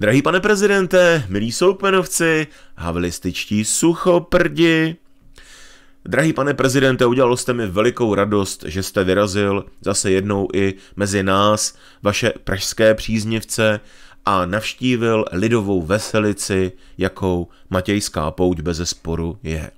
Drahý pane prezidente, milí soupenovci, havlističtí suchoprdi. Drahý pane prezidente, udělal jste mi velikou radost, že jste vyrazil zase jednou i mezi nás, vaše pražské příznivce, a navštívil lidovou veselici, jakou matějská pouť bez sporu je.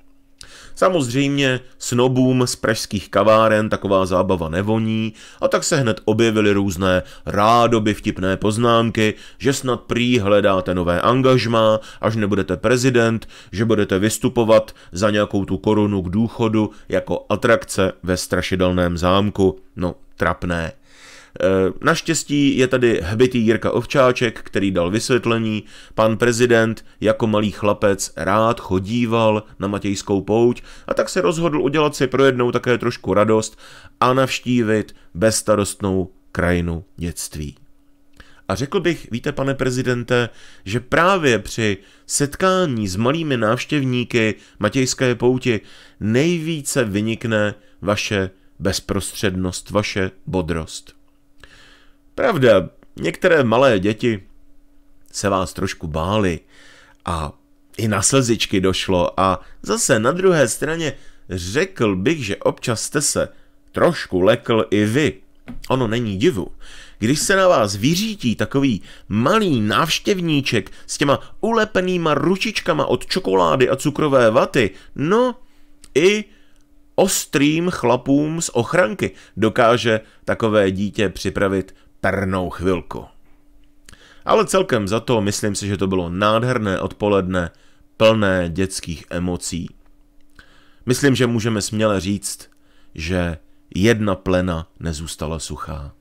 Samozřejmě snobům z pražských kaváren taková zábava nevoní a tak se hned objevily různé rádoby vtipné poznámky, že snad prý hledáte nové angažmá, až nebudete prezident, že budete vystupovat za nějakou tu korunu k důchodu jako atrakce ve strašidelném zámku. No, trapné. Eh, naštěstí je tady hbitý Jirka Ovčáček, který dal vysvětlení. Pan prezident jako malý chlapec rád chodíval na Matějskou pouť a tak se rozhodl udělat si pro jednou také trošku radost a navštívit bezstarostnou krajinu dětství. A řekl bych, víte pane prezidente, že právě při setkání s malými návštěvníky Matějské pouti nejvíce vynikne vaše bezprostřednost, vaše bodrost. Pravda, některé malé děti se vás trošku bály a i na slzičky došlo a zase na druhé straně řekl bych, že občas jste se trošku lekl i vy. Ono není divu. Když se na vás vyřítí takový malý návštěvníček s těma ulepenýma ručičkama od čokolády a cukrové vaty, no i ostrým chlapům z ochranky dokáže takové dítě připravit pernou chvilku. Ale celkem za to myslím si, že to bylo nádherné odpoledne, plné dětských emocí. Myslím, že můžeme směle říct, že jedna plena nezůstala suchá.